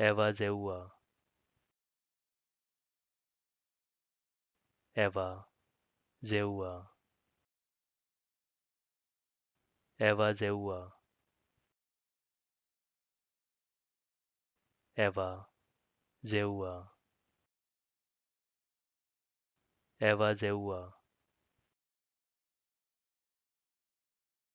Eva Zewa. Eva Zewa. Eva Zewa. Eva Zewa. Eva Zewa.